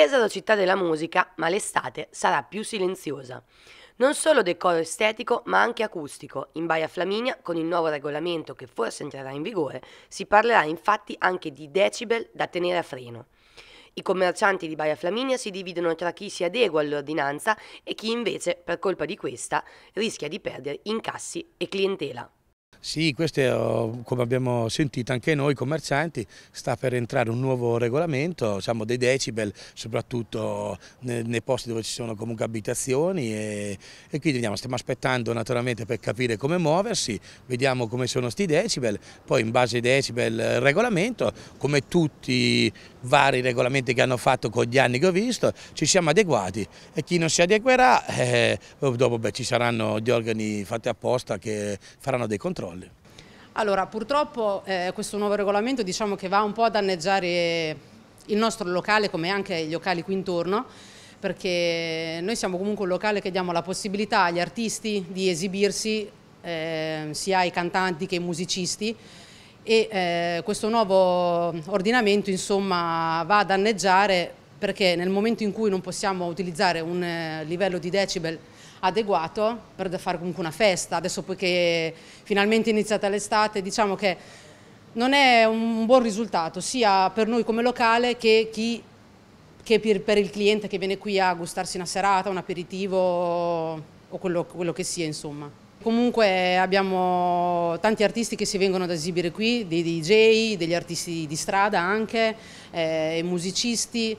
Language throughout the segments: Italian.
Pesaro città della musica, ma l'estate sarà più silenziosa. Non solo decoro estetico, ma anche acustico. In Baia Flaminia, con il nuovo regolamento che forse entrerà in vigore, si parlerà infatti anche di decibel da tenere a freno. I commercianti di Baia Flaminia si dividono tra chi si adegua all'ordinanza e chi invece, per colpa di questa, rischia di perdere incassi e clientela. Sì, questo è, eh, come abbiamo sentito anche noi commercianti sta per entrare un nuovo regolamento, diciamo dei decibel soprattutto nei, posti dove ci sono comunque abitazioni e, e quindi andiamo, stiamo aspettando naturalmente per capire come muoversi, vediamo come sono questi decibel, poi in base ai decibel il eh, regolamento come tutti vari regolamenti che hanno fatto con gli anni che ho visto, ci siamo adeguati e chi non si adeguerà, eh, eh, dopo beh, ci saranno gli organi fatti apposta che faranno dei controlli. Allora, purtroppo eh, questo nuovo regolamento diciamo che va un po' a danneggiare il nostro locale come anche i locali qui intorno, perché noi siamo comunque un locale che diamo la possibilità agli artisti di esibirsi, eh, sia i cantanti che i musicisti, e eh, questo nuovo ordinamento insomma, va a danneggiare perché nel momento in cui non possiamo utilizzare un eh, livello di decibel adeguato per fare comunque una festa, adesso poiché finalmente è iniziata l'estate, diciamo che non è un buon risultato sia per noi come locale che, chi, che per, per, il cliente che viene qui a gustarsi una serata, un aperitivo o quello, quello che sia insomma. Comunque abbiamo tanti artisti che si vengono ad esibire qui, dei DJ, degli artisti di strada anche, eh, musicisti.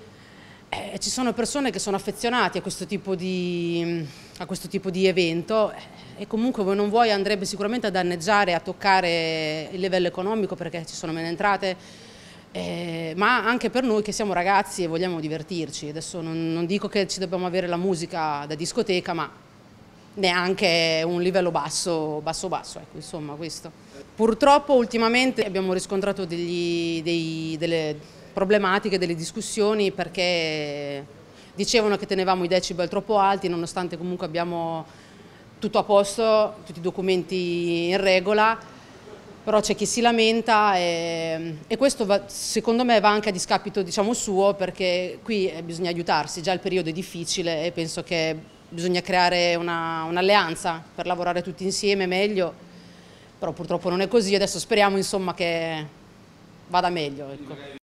Eh, ci sono persone che sono affezionate a questo tipo di, questo tipo di evento eh, e comunque voi non vuoi andrebbe sicuramente a danneggiare, a toccare il livello economico perché ci sono meno entrate, eh, ma anche per noi che siamo ragazzi e vogliamo divertirci. Adesso non, non dico che ci dobbiamo avere la musica da discoteca, ma neanche un livello basso, basso, basso, ecco, insomma questo. Purtroppo ultimamente abbiamo riscontrato degli, dei, delle problematiche, delle discussioni perché dicevano che tenevamo i decibel troppo alti nonostante comunque abbiamo tutto a posto, tutti i documenti in regola, però c'è chi si lamenta e, e questo va, secondo me va anche a discapito diciamo, suo perché qui eh, bisogna aiutarsi, già il periodo è difficile e penso che bisogna creare un'alleanza un per lavorare tutti insieme meglio, però purtroppo non è così, adesso speriamo insomma, che vada meglio. Ecco.